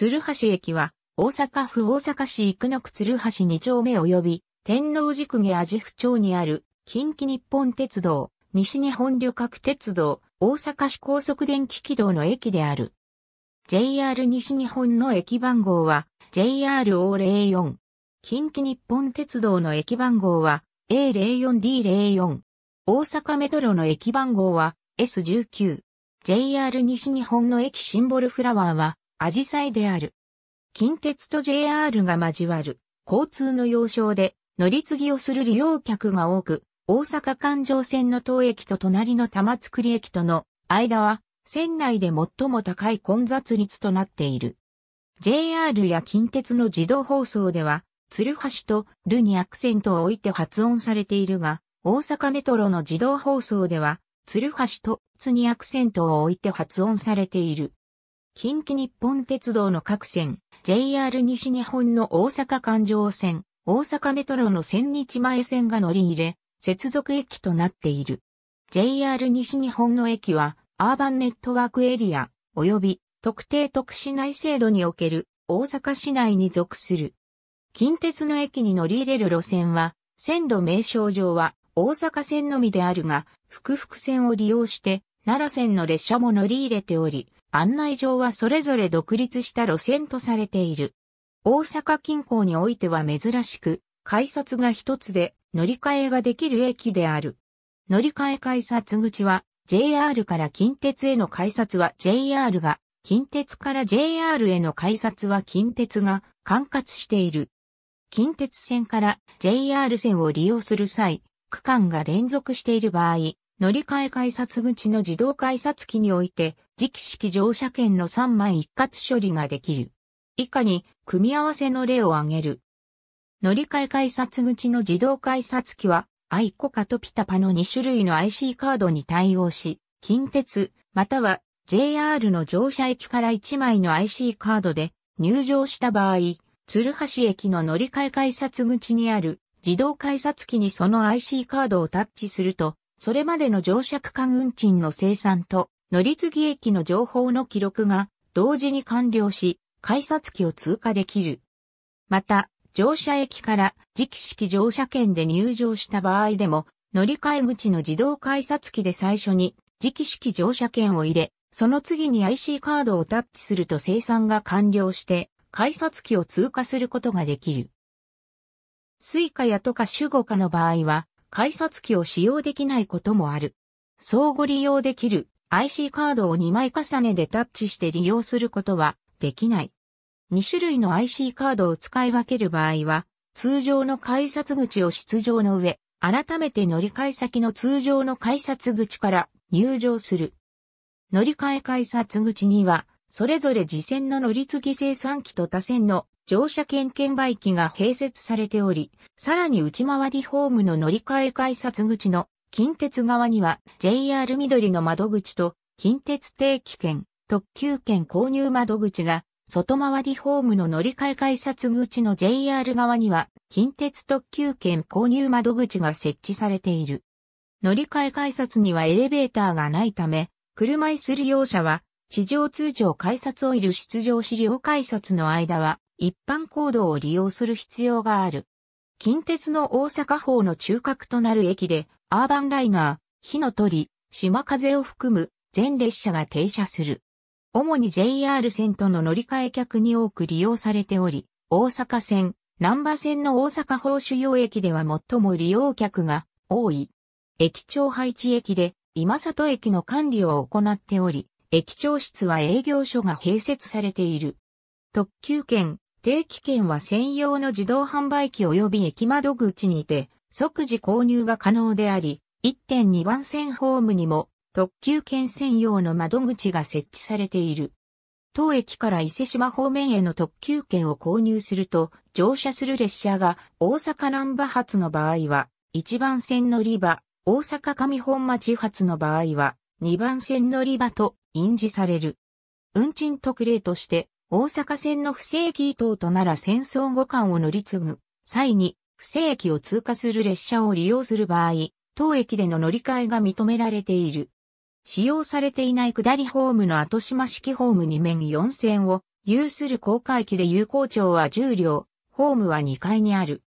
鶴橋駅は、大阪府大阪市生野区鶴橋2丁目及び、天王寺区下味府町にある、近畿日本鉄道、西日本旅客鉄道、大阪市高速電気軌道の駅である。JR 西日本の駅番号は JRO04。近畿日本鉄道の駅番号は A04D04。大阪メトロの駅番号は S19。JR 西日本の駅シンボルフラワーはアジサイである。近鉄と JR が交わる交通の要衝で乗り継ぎをする利用客が多く、大阪環状線の当駅と隣の玉造駅との間は線内で最も高い混雑率となっている。JR や近鉄の自動放送では、鶴橋とるにアクセントを置いて発音されているが、大阪メトロの自動放送では、鶴橋とつにアクセントを置いて発音されている。近畿日本鉄道の各線、JR 西日本の大阪環状線、大阪メトロの千日前線が乗り入れ、接続駅となっている。JR 西日本の駅は、アーバンネットワークエリア、及び特定特市内制度における大阪市内に属する。近鉄の駅に乗り入れる路線は、線路名称上は大阪線のみであるが、福々線を利用して、奈良線の列車も乗り入れており、案内状はそれぞれ独立した路線とされている。大阪近郊においては珍しく、改札が一つで乗り換えができる駅である。乗り換え改札口は JR から近鉄への改札は JR が、近鉄から JR への改札は近鉄が管轄している。近鉄線から JR 線を利用する際、区間が連続している場合、乗り換え改札口の自動改札機において、磁気式乗車券の3枚一括処理ができる。以下に、組み合わせの例を挙げる。乗り換え改札口の自動改札機は、アイコカとピタパの2種類の IC カードに対応し、近鉄、または JR の乗車駅から1枚の IC カードで入場した場合、鶴橋駅の乗り換え改札口にある自動改札機にその IC カードをタッチすると、それまでの乗車区間運賃の生産と乗り継ぎ駅の情報の記録が同時に完了し、改札機を通過できる。また、乗車駅から磁気式乗車券で入場した場合でも、乗り換え口の自動改札機で最初に磁気式乗車券を入れ、その次に IC カードをタッチすると生産が完了して、改札機を通過することができる。スイカやとか主語化の場合は、改札機を使用できないこともある。相互利用できる IC カードを2枚重ねでタッチして利用することはできない。2種類の IC カードを使い分ける場合は、通常の改札口を出場の上、改めて乗り換え先の通常の改札口から入場する。乗り換え改札口にはそれぞれ次線の乗り継ぎ生産機と他線の乗車券券売機が併設されており、さらに内回りホームの乗り換え改札口の近鉄側には JR 緑の窓口と近鉄定期券、特急券購入窓口が、外回りホームの乗り換え改札口の JR 側には近鉄特急券購入窓口が設置されている。乗り換え改札にはエレベーターがないため、車椅子利用者は地上通常改札オイル出場資料改札の間は一般行動を利用する必要がある。近鉄の大阪方の中核となる駅でアーバンライナー、火の鳥、島風を含む全列車が停車する。主に JR 線との乗り換え客に多く利用されており、大阪線、南波線の大阪方主要駅では最も利用客が多い。駅長配置駅で今里駅の管理を行っており、駅長室は営業所が併設されている。特急券、定期券は専用の自動販売機及び駅窓口にて即時購入が可能であり、1.2番線ホームにも特急券専用の窓口が設置されている。当駅から伊勢島方面への特急券を購入すると、乗車する列車が大阪南波発の場合は、1番線乗り場、大阪上本町発の場合は、2番線乗り場と印字される。運賃特例として、大阪線の不正駅伊東となら戦争後間を乗り継ぐ際に、不正駅を通過する列車を利用する場合、当駅での乗り換えが認められている。使用されていない下りホームの後島式ホーム2面4線を有する高架駅で有効長は10両、ホームは2階にある。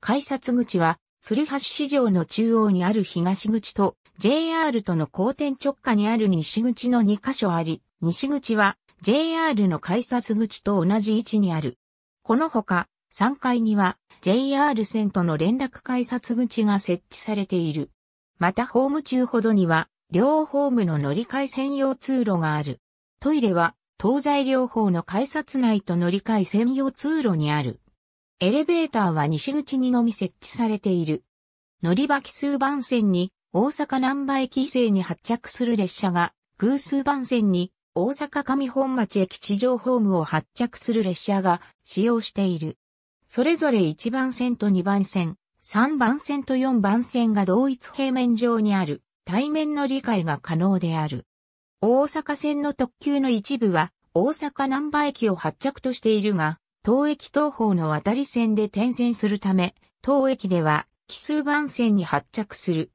改札口は、鶴橋市場の中央にある東口と JR との交点直下にある西口の2カ所あり、西口は JR の改札口と同じ位置にある。このほか、3階には JR 線との連絡改札口が設置されている。またホーム中ほどには、両ホームの乗り換え専用通路がある。トイレは、東西両方の改札内と乗り換え専用通路にある。エレベーターは西口にのみ設置されている。乗り場奇数番線に大阪南波駅西に発着する列車が、偶数番線に大阪上本町駅地上ホームを発着する列車が使用している。それぞれ1番線と2番線、3番線と4番線が同一平面上にある対面の理解が可能である。大阪線の特急の一部は大阪南波駅を発着としているが、当駅東方の渡り線で転線するため、当駅では奇数番線に発着する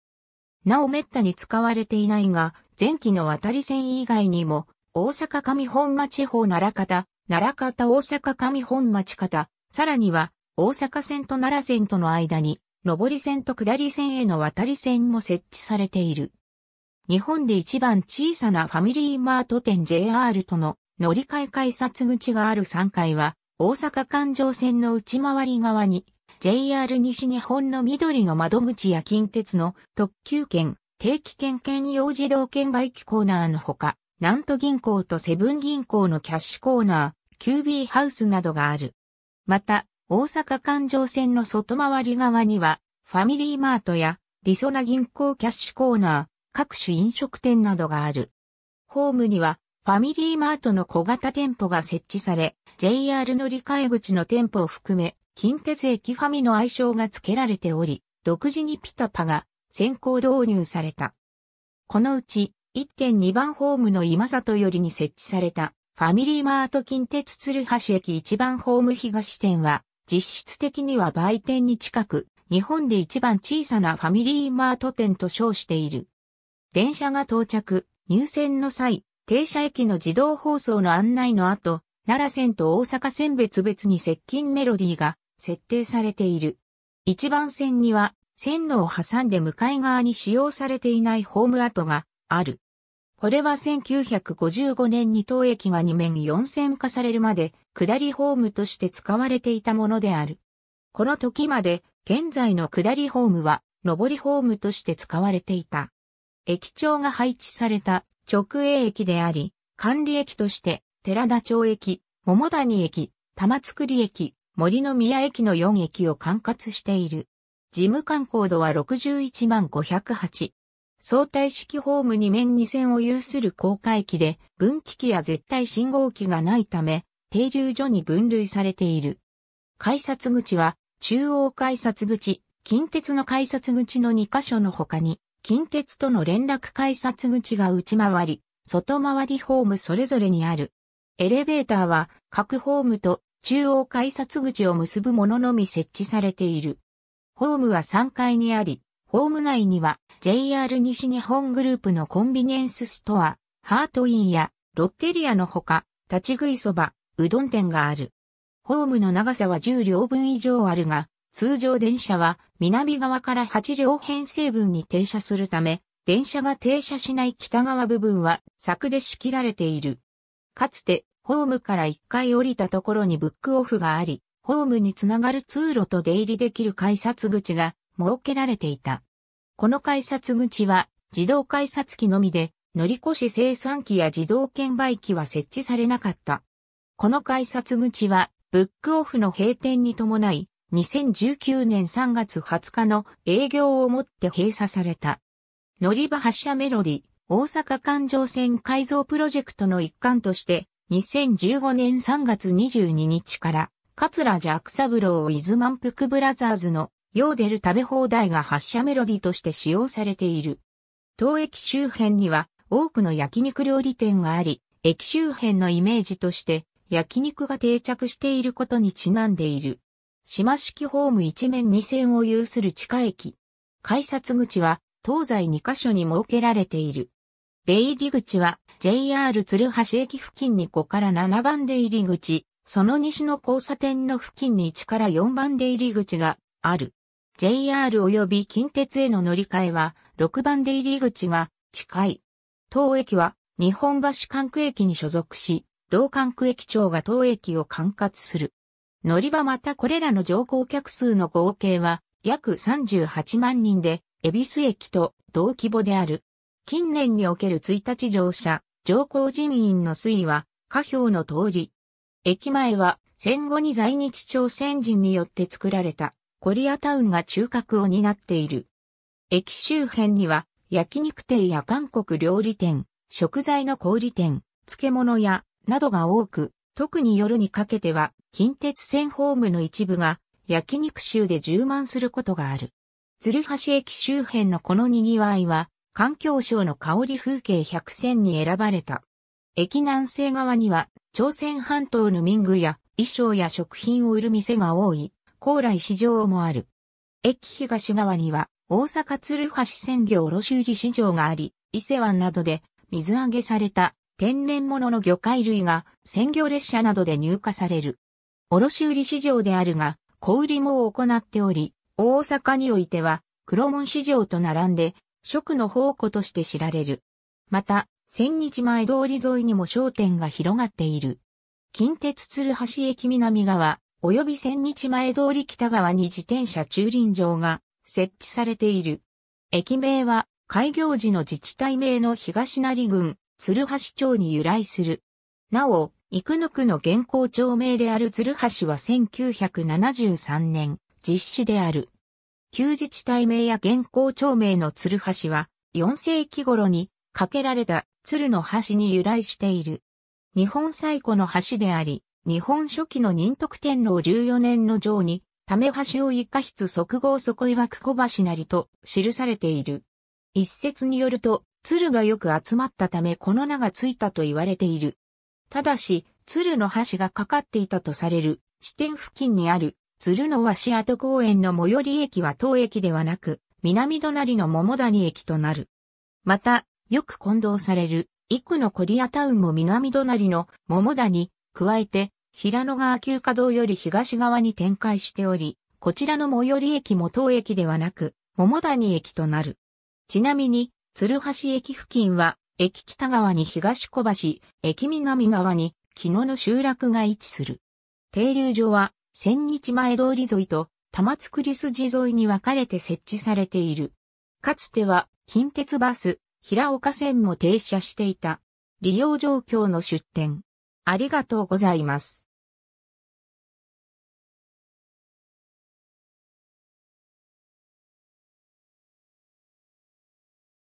なお滅多に使われていないが、前期の渡り線以外にも、大阪上本町方奈良方、奈良方大阪上本町方、さらには、大阪線と奈良線との間に、上り線と下り線への渡り線も設置されている。日本で一番小さなファミリーマート店 JR との乗り換え改札口がある3階は、大阪環状線の内回り側に JR 西日本の緑の窓口や近鉄の特急券、定期券兼用自動券売機コーナーのほか、南都銀行とセブン銀行のキャッシュコーナー、QB ハウスなどがある。また、大阪環状線の外回り側には、ファミリーマートや、リソな銀行キャッシュコーナー、各種飲食店などがある。ホームには、ファミリーマートの小型店舗が設置され、JR 乗り換え口の店舗を含め、近鉄駅ファミの愛称が付けられており、独自にピタパが先行導入された。このうち1.2番ホームの今里よりに設置されたファミリーマート近鉄鶴橋駅1番ホーム東店は実質的には売店に近く日本で一番小さなファミリーマート店と称している。電車が到着、入線の際、停車駅の自動放送の案内の後、奈良線と大阪線別々に接近メロディーが設定されている。一番線には線路を挟んで向かい側に使用されていないホーム跡がある。これは1955年に当駅が2面4線化されるまで下りホームとして使われていたものである。この時まで現在の下りホームは上りホームとして使われていた。駅長が配置された直営駅であり、管理駅として寺田町駅、桃谷駅、玉造駅、森の宮駅の4駅を管轄している。事務官高度は61万508。相対式ホーム2面2線を有する高架駅で、分岐器や絶対信号機がないため、停留所に分類されている。改札口は、中央改札口、近鉄の改札口の2カ所の他に、近鉄との連絡改札口が内回り、外回りホームそれぞれにある。エレベーターは各ホームと中央改札口を結ぶもののみ設置されている。ホームは3階にあり、ホーム内には JR 西日本グループのコンビニエンスストア、ハートインやロッテリアのほか、立ち食いそば、うどん店がある。ホームの長さは10両分以上あるが、通常電車は南側から8両編成分に停車するため、電車が停車しない北側部分は柵で仕切られている。かつてホームから1階降りたところにブックオフがあり、ホームにつながる通路と出入りできる改札口が設けられていた。この改札口は自動改札機のみで、乗り越し生産機や自動券売機は設置されなかった。この改札口は、ブックオフの閉店に伴い、2019年3月20日の営業をもって閉鎖された。乗り場発車メロディ、大阪環状線改造プロジェクトの一環として、2015年3月22日から、桂ジャクサブロー・ウィズ・満腹ブラザーズの、ヨーデル食べ放題が発射メロディとして使用されている。当駅周辺には、多くの焼肉料理店があり、駅周辺のイメージとして、焼肉が定着していることにちなんでいる。島式ホーム一面二線を有する地下駅。改札口は東西2カ所に設けられている。出入り口は JR 鶴橋駅付近に5から7番出入り口、その西の交差点の付近に1から4番出入り口がある。JR 及び近鉄への乗り換えは6番出入り口が近い。当駅は日本橋管区駅に所属し、同管区駅長が当駅を管轄する。乗り場またこれらの乗降客数の合計は約38万人で、恵比寿駅と同規模である。近年における1日乗車、乗降人員の推移は、下表の通り。駅前は、戦後に在日朝鮮人によって作られた、コリアタウンが中核を担っている。駅周辺には、焼肉店や韓国料理店、食材の小売店、漬物屋、などが多く、特に夜にかけては、近鉄線ホームの一部が、焼肉州で充満することがある。鶴橋駅周辺のこの賑わいは、環境省の香り風景100選に選ばれた。駅南西側には、朝鮮半島の民具や衣装や食品を売る店が多い、高麗市場もある。駅東側には、大阪鶴橋鮮魚卸売市場があり、伊勢湾などで水揚げされた天然物の魚介類が鮮魚列車などで入荷される。卸売市場であるが、小売りも行っており、大阪においては、黒門市場と並んで、食の宝庫として知られる。また、千日前通り沿いにも商店が広がっている。近鉄鶴橋駅南側、及び千日前通り北側に自転車駐輪場が設置されている。駅名は、開業時の自治体名の東成郡、鶴橋町に由来する。なお、幾野区の現行町名である鶴橋は1973年、実施である。旧自治体名や現行町名の鶴橋は、4世紀頃に架けられた鶴の橋に由来している。日本最古の橋であり、日本初期の仁徳天皇14年の上に、ため橋を一家筆即合底岩久小橋なりと記されている。一説によると、鶴がよく集まったためこの名がついたと言われている。ただし、鶴の橋がかかっていたとされる、支点付近にある鶴の市跡公園の最寄り駅は当駅ではなく、南隣の桃谷駅となる。また、よく混同される、幾のコリアタウンも南隣の桃谷、加えて、平野川急稼働より東側に展開しており、こちらの最寄り駅も当駅ではなく、桃谷駅となる。ちなみに、鶴橋駅付近は、駅北側に東小橋、駅南側に、木野の集落が位置する。停留所は、千日前通り沿いと玉造筋沿いに分かれて設置されている。かつては近鉄バス、平岡線も停車していた。利用状況の出店。ありがとうございます。